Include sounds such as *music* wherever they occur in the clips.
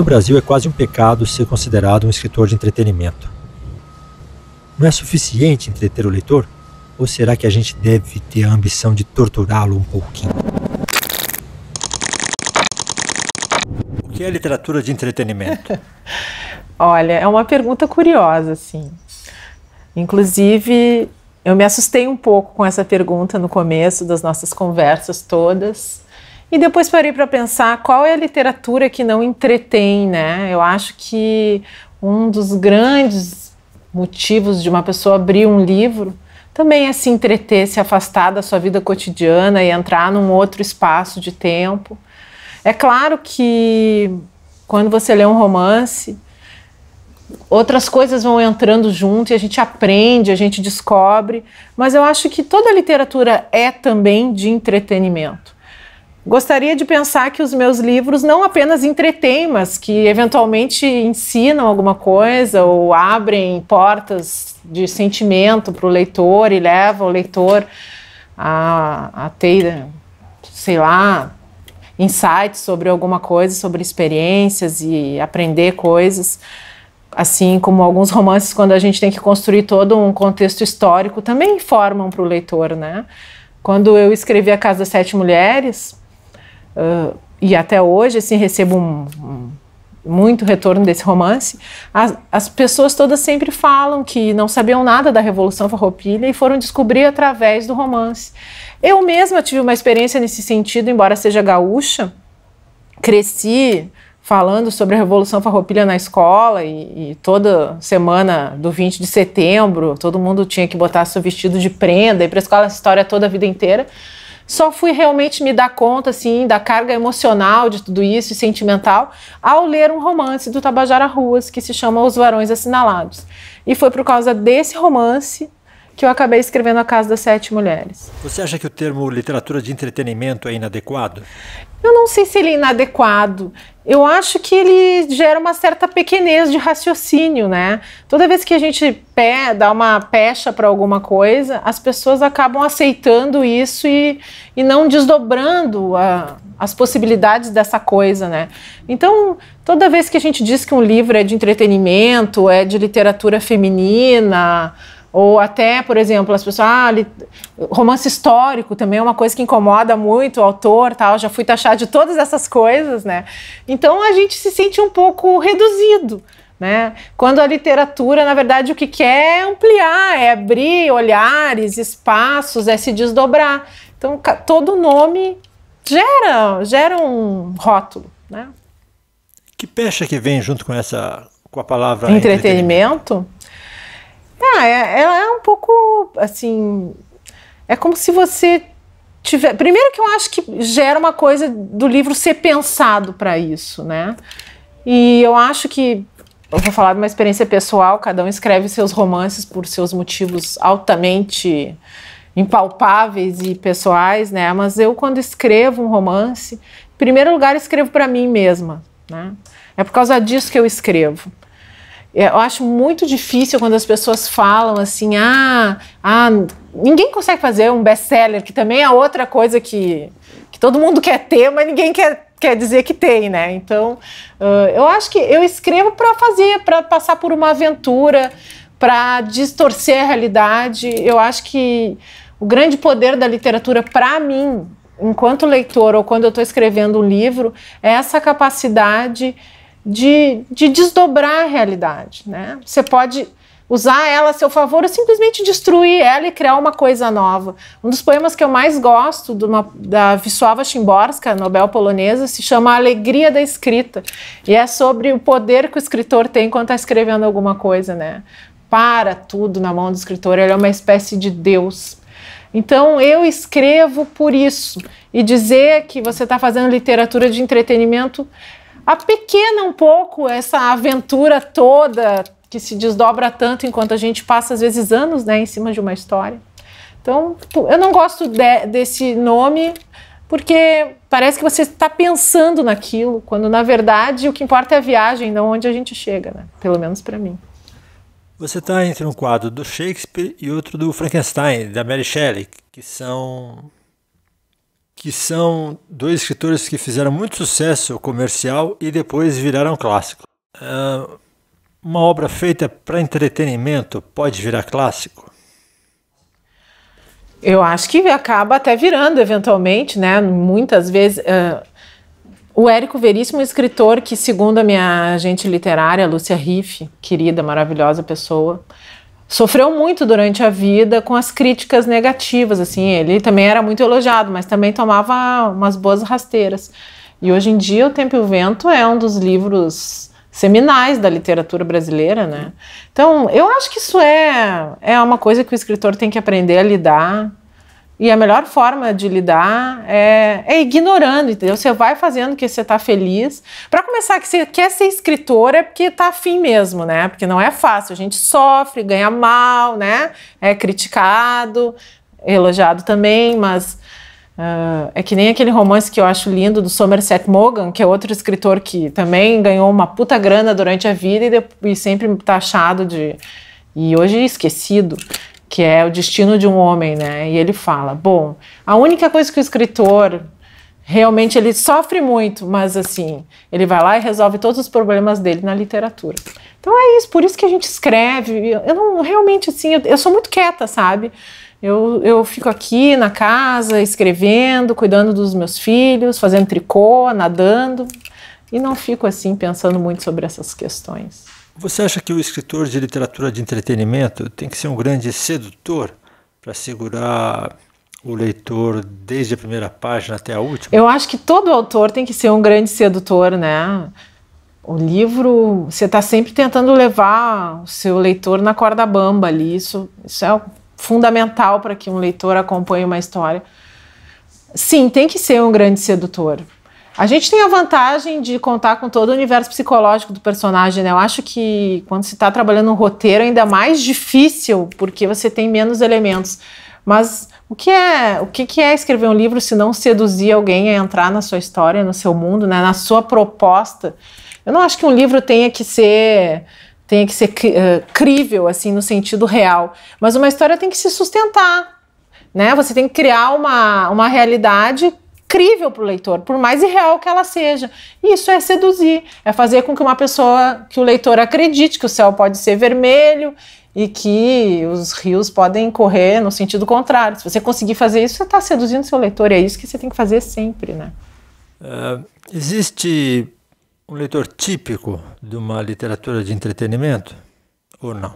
no Brasil é quase um pecado ser considerado um escritor de entretenimento. Não é suficiente entreter o leitor? Ou será que a gente deve ter a ambição de torturá-lo um pouquinho? O que é literatura de entretenimento? *laughs* Olha, é uma pergunta curiosa, assim. Inclusive, eu me assustei um pouco com essa pergunta no começo das nossas conversas todas, e depois parei para pensar qual é a literatura que não entretém, né? Eu acho que um dos grandes motivos de uma pessoa abrir um livro também é se entreter, se afastar da sua vida cotidiana e entrar num outro espaço de tempo. É claro que quando você lê um romance, outras coisas vão entrando junto e a gente aprende, a gente descobre, mas eu acho que toda literatura é também de entretenimento. Gostaria de pensar que os meus livros não apenas entretêm, mas que eventualmente ensinam alguma coisa ou abrem portas de sentimento para o leitor e levam o leitor a, a ter, sei lá, insights sobre alguma coisa, sobre experiências e aprender coisas. Assim como alguns romances, quando a gente tem que construir todo um contexto histórico, também informam para o leitor, né? Quando eu escrevi A Casa das Sete Mulheres, uh, e até hoje assim recebo um, um, muito retorno desse romance. As, as, pessoas todas sempre falam que não sabiam nada da Revolução Farroupilha e foram descobrir através do romance. Eu mesma tive uma experiência nesse sentido, embora seja gaúcha, cresci falando sobre a Revolução Farroupilha na escola e, e, toda semana do 20 de setembro todo mundo tinha que botar seu vestido de prenda e para a escola essa história toda a vida inteira só fui realmente me dar conta assim da carga emocional de tudo isso e sentimental ao ler um romance do Tabajara Ruas que se chama Os Varões Assinalados. E foi por causa desse romance que eu acabei escrevendo A Casa das Sete Mulheres. Você acha que o termo literatura de entretenimento é inadequado? Eu não sei se ele é inadequado. Eu acho que ele gera uma certa pequenez de raciocínio, né? Toda vez que a gente pé, dá uma pecha para alguma coisa, as pessoas acabam aceitando isso e, e não desdobrando a, as possibilidades dessa coisa, né? Então, toda vez que a gente diz que um livro é de entretenimento, é de literatura feminina, ou até, por exemplo, as pessoas, ah, li... romance histórico também é uma coisa que incomoda muito o autor, tal, já fui taxado de todas essas coisas, né? Então a gente se sente um pouco reduzido, né? Quando a literatura, na verdade, o que quer é ampliar, é abrir olhares, espaços, é se desdobrar. Então todo nome gera, gera um rótulo, né? Que pecha que vem junto com essa com a palavra entretenimento? entretenimento? Ah, é, ela é, é um pouco assim. É como se você tiver. Primeiro que eu acho que gera uma coisa do livro ser pensado para isso, né? E eu acho que eu vou falar de uma experiência pessoal, cada um escreve seus romances por seus motivos altamente impalpáveis e pessoais, né? Mas eu quando escrevo um romance, em primeiro lugar escrevo para mim mesma, né? É por causa disso que eu escrevo. É, eu acho muito difícil quando as pessoas falam assim, ah, ah ninguém consegue fazer um best-seller, que também é outra coisa que, que todo mundo quer ter, mas ninguém quer, quer dizer que tem, né? Então, uh, eu acho que eu escrevo para fazer, para passar por uma aventura, para distorcer a realidade. Eu acho que o grande poder da literatura, para mim, enquanto leitor ou quando eu estou escrevendo um livro, é essa capacidade de, de desdobrar a realidade. Né? Você pode usar ela a seu favor ou simplesmente destruir ela e criar uma coisa nova. Um dos poemas que eu mais gosto uma, da Wisława Szymborska, Nobel polonesa, se chama A Alegria da Escrita e é sobre o poder que o escritor tem quando está escrevendo alguma coisa, né? Para tudo na mão do escritor, ele é uma espécie de Deus. Então eu escrevo por isso e dizer que você está fazendo literatura de entretenimento apequena um pouco essa aventura toda que se desdobra tanto enquanto a gente passa, às vezes, anos né, em cima de uma história. Então, eu não gosto de, desse nome porque parece que você está pensando naquilo, quando na verdade o que importa é a viagem, não onde a gente chega, né? pelo menos para mim. Você está entre um quadro do Shakespeare e outro do Frankenstein, da Mary Shelley, que são que são dois escritores que fizeram muito sucesso comercial e depois viraram clássico. Uh, uma obra feita para entretenimento pode virar clássico? Eu acho que acaba até virando, eventualmente, né? Muitas vezes. Uh, o Érico Veríssimo, escritor que, segundo a minha agente literária, Lúcia Riff, querida, maravilhosa pessoa, sofreu muito durante a vida com as críticas negativas, assim, ele também era muito elogiado, mas também tomava umas boas rasteiras. E hoje em dia O Tempo e o Vento é um dos livros seminais da literatura brasileira, né? Então, eu acho que isso é é uma coisa que o escritor tem que aprender a lidar e a melhor forma de lidar é, é ignorando, entendeu? Você vai fazendo que você tá feliz. Para começar, que você quer ser escritora é porque tá afim mesmo, né? Porque não é fácil. A gente sofre, ganha mal, né? É criticado, elogiado também, mas uh, é que nem aquele romance que eu acho lindo do Somerset Maugham, que é outro escritor que também ganhou uma puta grana durante a vida e, e sempre tá achado de. E hoje é esquecido que é o destino de um homem, né? E ele fala: bom, a única coisa que o escritor realmente ele sofre muito, mas assim, ele vai lá e resolve todos os problemas dele na literatura. Então é isso, por isso que a gente escreve. Eu não realmente assim, eu, eu sou muito quieta, sabe? Eu, eu fico aqui na casa, escrevendo, cuidando dos meus filhos, fazendo tricô, nadando, e não fico assim pensando muito sobre essas questões. Você acha que o escritor de literatura de entretenimento tem que ser um grande sedutor para segurar o leitor desde a primeira página até a última? Eu acho que todo autor tem que ser um grande sedutor, né? O livro, você está sempre tentando levar o seu leitor na corda bamba ali. Isso, isso é fundamental para que um leitor acompanhe uma história. Sim, tem que ser um grande sedutor. A gente tem a vantagem de contar com todo o universo psicológico do personagem, né? Eu acho que quando se está trabalhando um roteiro ainda mais difícil, porque você tem menos elementos. Mas o que é, o que é escrever um livro se não seduzir alguém a entrar na sua história, no seu mundo, né? na sua proposta? Eu não acho que um livro tenha que ser tenha que ser uh, crível assim no sentido real, mas uma história tem que se sustentar, né? Você tem que criar uma, uma realidade crível para o leitor, por mais irreal que ela seja. Isso é seduzir, é fazer com que uma pessoa, que o leitor acredite que o céu pode ser vermelho e que os rios podem correr no sentido contrário. Se você conseguir fazer isso, você está seduzindo seu leitor, e é isso que você tem que fazer sempre, né? Uh, existe um leitor típico de uma literatura de entretenimento? Ou não?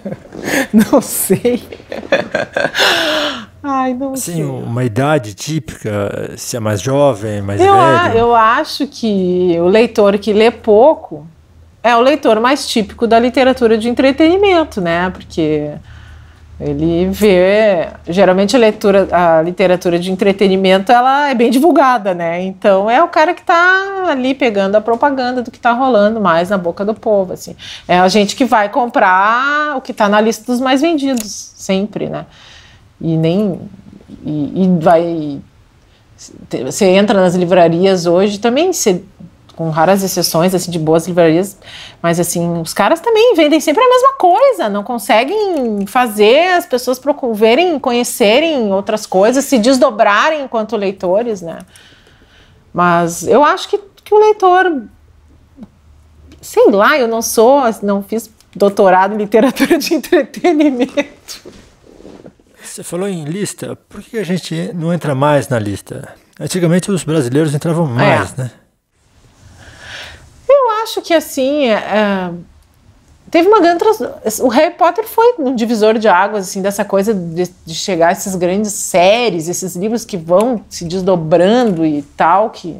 *laughs* não sei. *laughs* Ai, não assim, sei. uma idade típica, se é mais jovem, mais eu velho? A, eu acho que o leitor que lê pouco é o leitor mais típico da literatura de entretenimento, né? Porque ele vê, geralmente a leitura, a literatura de entretenimento, ela é bem divulgada, né? Então é o cara que está ali pegando a propaganda do que está rolando mais na boca do povo, assim. É a gente que vai comprar o que está na lista dos mais vendidos, sempre, né? e nem e, e vai você entra nas livrarias hoje também você, com raras exceções assim de boas livrarias mas assim os caras também vendem sempre a mesma coisa não conseguem fazer as pessoas procurarem conhecerem outras coisas se desdobrarem enquanto leitores né mas eu acho que, que o leitor sei lá eu não sou não fiz doutorado em literatura de *laughs* entretenimento você falou em lista. Por que a gente não entra mais na lista? Antigamente os brasileiros entravam é. mais, é. né? Eu acho que assim. É, é teve uma grande. O Harry Potter foi um divisor de águas, assim, dessa coisa de, de chegar a essas grandes séries, esses livros que vão se desdobrando e tal, que.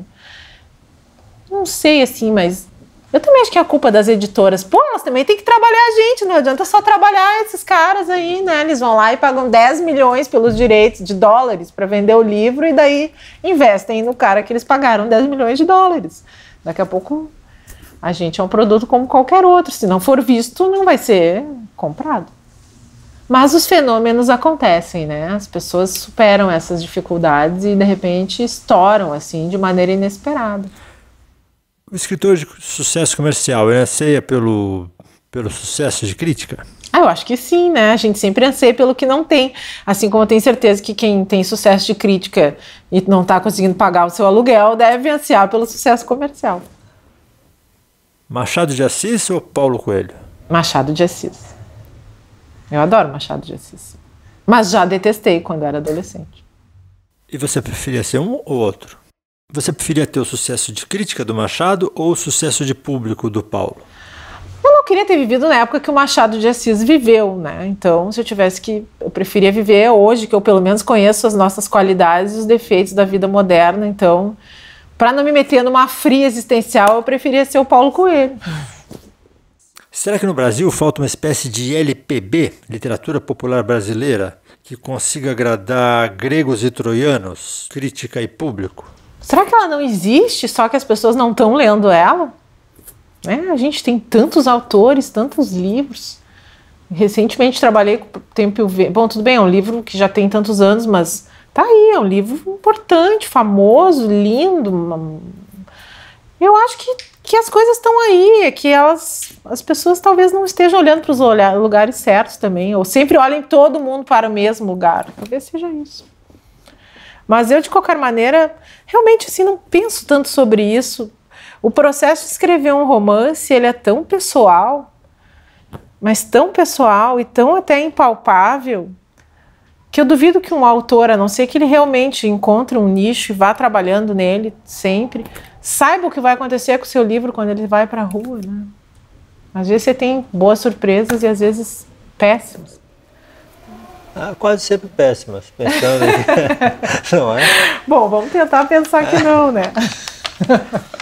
Não sei, assim, mas eu também acho que é a culpa das editoras. Pô, elas também têm que trabalhar a gente, não adianta só trabalhar esses caras aí, né? Eles vão lá e pagam 10 milhões pelos direitos de dólares para vender o livro e daí investem no cara que eles pagaram 10 milhões de dólares. Daqui a pouco a gente é um produto como qualquer outro. Se não for visto, não vai ser comprado. Mas os fenômenos acontecem, né? As pessoas superam essas dificuldades e de repente estouram assim de maneira inesperada. O escritor de sucesso comercial, ele anseia pelo, pelo sucesso de crítica? Ah, eu acho que sim, né? A gente sempre anseia pelo que não tem. Assim como eu tenho certeza que quem tem sucesso de crítica e não está conseguindo pagar o seu aluguel deve ansiar pelo sucesso comercial. Machado de Assis ou Paulo Coelho? Machado de Assis. Eu adoro Machado de Assis. Mas já detestei quando era adolescente. E você preferia ser um ou outro? Você preferia ter o sucesso de crítica do Machado ou o sucesso de público do Paulo? Eu não queria ter vivido na época que o Machado de Assis viveu, né? Então, se eu tivesse que. Eu preferia viver hoje, que eu pelo menos conheço as nossas qualidades e os defeitos da vida moderna. Então, para não me meter numa fria existencial, eu preferia ser o Paulo Coelho. Será que no Brasil falta uma espécie de LPB, literatura popular brasileira, que consiga agradar gregos e troianos, crítica e público? Será que ela não existe, só que as pessoas não estão lendo ela? É, a gente tem tantos autores, tantos livros. Recentemente trabalhei com Tempo V. Bom, tudo bem, é um livro que já tem tantos anos, mas tá aí, é um livro importante, famoso, lindo. Eu acho que, que as coisas estão aí, é que elas, as pessoas talvez não estejam olhando para os lugares certos também, ou sempre olhem todo mundo para o mesmo lugar. Talvez seja isso. Mas eu, de qualquer maneira, realmente assim, não penso tanto sobre isso. O processo de escrever um romance, ele é tão pessoal, mas tão pessoal e tão até impalpável, que eu duvido que um autor, a não ser que ele realmente encontre um nicho e vá trabalhando nele sempre, saiba o que vai acontecer com o seu livro quando ele vai para a rua. Né? Às vezes você tem boas surpresas e às vezes péssimas. Ah, quase sempre péssimas, pensando. *laughs* *laughs* não é? Bom, vamos tentar pensar que não, né? *laughs*